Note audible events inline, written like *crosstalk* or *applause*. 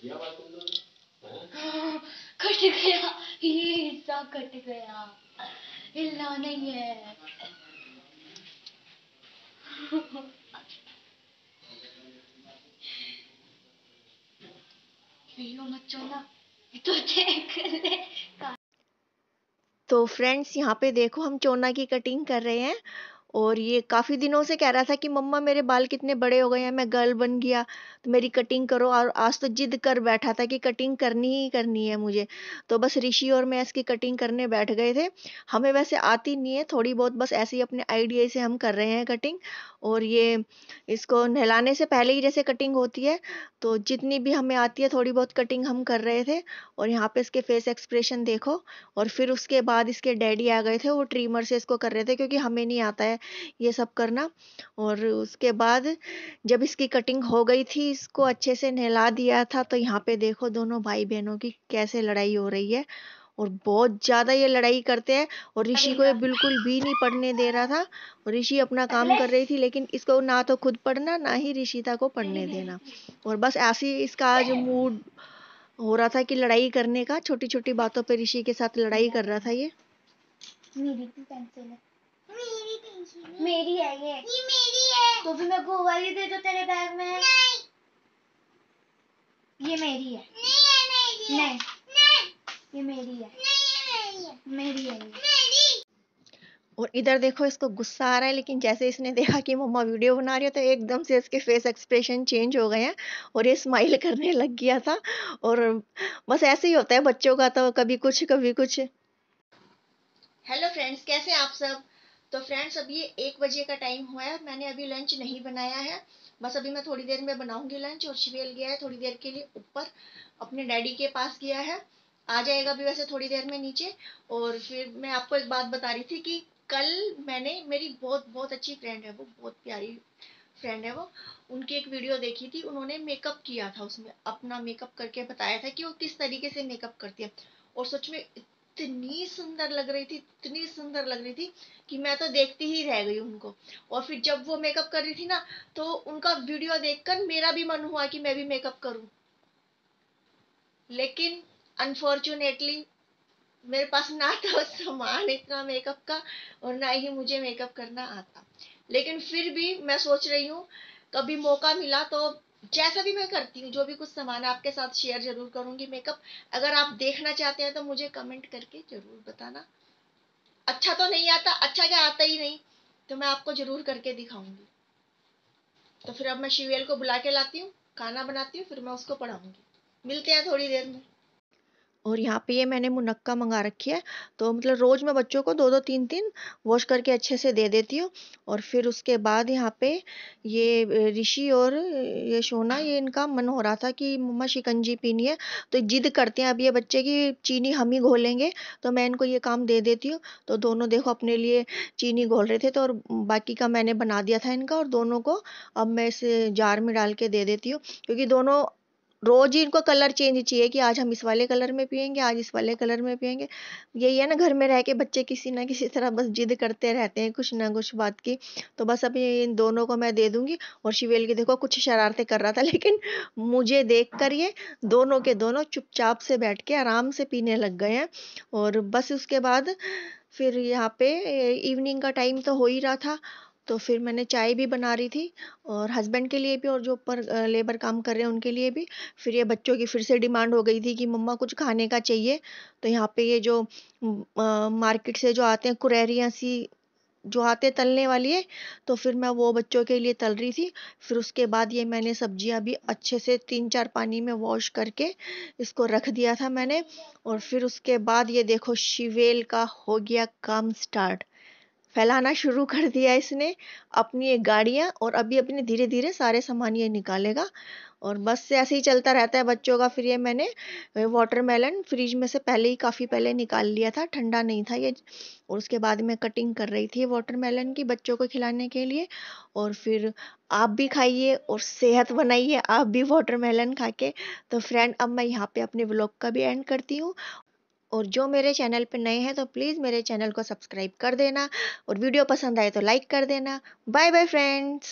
किया बात तुम लोगों ने हाँ? हाँ, कट गया ये हिस्सा कट गया हिलना नहीं है तो, तो फ्रेंड्स यहाँ पे देखो हम चोना की कटिंग कर रहे हैं और ये काफ़ी दिनों से कह रहा था कि मम्मा मेरे बाल कितने बड़े हो गए हैं मैं गर्ल बन गया तो मेरी कटिंग करो और आज तो जिद कर बैठा था कि कटिंग करनी ही करनी है मुझे तो बस ऋषि और मैं इसकी कटिंग करने बैठ गए थे हमें वैसे आती नहीं है थोड़ी बहुत बस ऐसे ही अपने आइडिया से हम कर रहे हैं कटिंग और ये इसको नहलाने से पहले ही जैसे कटिंग होती है तो जितनी भी हमें आती है थोड़ी बहुत कटिंग हम कर रहे थे और यहाँ पे इसके फेस एक्सप्रेशन देखो और फिर उसके बाद इसके डैडी आ गए थे वो ट्रीमर से इसको कर रहे थे क्योंकि हमें नहीं आता है ये सब करना और उसके बाद जब इसकी कटिंग हो गई थी इसको अच्छे से नहला दिया था तो यहाँ पे देखो दोनों भाई बहनों की कैसे लड़ाई हो रही है और बहुत ज़्यादा ये लड़ाई करते हैं और ऋषि को ये बिल्कुल भी नहीं पढ़ने दे रहा था और ऋषि अपना काम कर रही थी लेकिन इसको ना तो खुद पढ़ना ना ही ऋषिता को पढ़ने हम्म। देना और बस ऐसी इसका आज मूड हो रहा था कि लड़ाई करने का छोटी छोटी बातों पे ऋषि के साथ लड़ाई कर रहा था ये मेरी है ये ये मेरी है तो फिर मैं को वाली दे दो तेरे बैग में नहीं ये मेरी है नहीं ये मेरी है नहीं नहीं ये मेरी है नहीं ये मेरी है मेरी है ये और इधर देखो इसको गुस्सा आ रहा है लेकिन जैसे इसने देखा कि मम्मा वीडियो बना रही है तो एकदम से इसके फेस एक्सप्रेशन चेंज हो गए हैं और ये स्माइल करने लग गया था और बस ऐसे ही होता है बच्चों का तो कभी कुछ कभी कुछ हेलो फ्रेंड्स कैसे आप सब तो फ्रेंड्स अभी ये एक बजे का टाइम हुआ है मैंने अभी लंच नहीं बनाया है बस अभी मैं थोड़ी देर में बनाऊंगी लंच और शिवेल गया है थोड़ी देर के लिए ऊपर अपने डैडी के पास गया है आ जाएगा अभी वैसे थोड़ी देर में नीचे और फिर मैं आपको एक बात बता रही थी कि कल मैंने मेरी बहुत बहुत अच्छी फ्रेंड है वो बहुत प्यारी फ्रेंड है वो उनकी एक वीडियो देखी थी उन्होंने मेकअप किया था उसमें अपना मेकअप करके बताया था कि वो किस तरीके से मेकअप करती है और सच में इतनी सुंदर लग रही थी इतनी सुंदर लग रही थी कि मैं तो देखती ही रह गई उनको और फिर जब वो मेकअप कर रही थी ना तो उनका वीडियो देखकर मेरा भी मन हुआ कि मैं भी मेकअप करूं लेकिन अनफॉर्चुनेटली मेरे पास ना था *laughs* सामान इतना मेकअप का और ना ही मुझे मेकअप करना आता लेकिन फिर भी मैं सोच रही हूँ कभी मौका मिला तो जैसा भी मैं करती हूँ जो भी कुछ सामान आपके साथ शेयर जरूर करूंगी मेकअप अगर आप देखना चाहते हैं तो मुझे कमेंट करके जरूर बताना अच्छा तो नहीं आता अच्छा क्या आता ही नहीं तो मैं आपको जरूर करके दिखाऊंगी तो फिर अब मैं शिवेल को बुला के लाती हूँ खाना बनाती हूँ फिर मैं उसको पढ़ाऊंगी मिलते हैं थोड़ी देर में और यहाँ पे ये मैंने मुनक्का मंगा रखी है तो मतलब रोज़ मैं बच्चों को दो दो तीन तीन वॉश करके अच्छे से दे देती हूँ और फिर उसके बाद यहाँ पे ये ऋषि और ये सोना ये इनका मन हो रहा था कि मम्मा शिकंजी पीनी है तो जिद करते हैं अब ये बच्चे की चीनी हम ही घोलेंगे तो मैं इनको ये काम दे देती हूँ तो दोनों देखो अपने लिए चीनी घोल रहे थे तो और बाकी का मैंने बना दिया था इनका और दोनों को अब मैं इसे जार में डाल के दे देती हूँ क्योंकि दोनों रोज ही इनको कलर चेंज चाहिए कि आज हम इस वाले कलर में पियेंगे आज इस वाले कलर में पियेंगे यही है ना घर में रह के बच्चे किसी ना किसी तरह बस जिद करते रहते हैं कुछ ना कुछ बात की तो बस अभी इन दोनों को मैं दे दूंगी और शिवेल की देखो कुछ शरारतें कर रहा था *laughs* लेकिन मुझे देख कर ये दोनों के दोनों चुपचाप से बैठ के आराम से पीने लग गए हैं और बस उसके बाद फिर यहाँ पे इवनिंग का टाइम तो हो ही रहा था तो फिर मैंने चाय भी बना रही थी और हस्बैंड के लिए भी और जो ऊपर लेबर काम कर रहे हैं उनके लिए भी फिर ये बच्चों की फिर से डिमांड हो गई थी कि मम्मा कुछ खाने का चाहिए तो यहाँ पे ये जो मार्केट से जो आते हैं कुरेरिया सी जो आते तलने वाली है तो फिर मैं वो बच्चों के लिए तल रही थी फिर उसके बाद ये मैंने सब्जियां भी अच्छे से तीन चार पानी में वॉश करके इसको रख दिया था मैंने और फिर उसके बाद ये देखो शिवेल का हो गया काम स्टार्ट फैलाना शुरू कर दिया इसने अपनी एक गाड़ियाँ और अभी अपने धीरे धीरे सारे सामान ये निकालेगा और बस से ऐसे ही चलता रहता है बच्चों का फिर ये मैंने वाटरमेलन फ्रिज में से पहले ही काफ़ी पहले निकाल लिया था ठंडा नहीं था ये और उसके बाद मैं कटिंग कर रही थी वाटरमेलन की बच्चों को खिलाने के लिए और फिर आप भी खाइए और सेहत बनाइए आप भी वाटरमेलन खा के तो फ्रेंड अब मैं यहाँ पे अपने ब्लॉग का भी एंड करती हूँ और जो मेरे चैनल पर नए हैं तो प्लीज़ मेरे चैनल को सब्सक्राइब कर देना और वीडियो पसंद आए तो लाइक कर देना बाय बाय फ्रेंड्स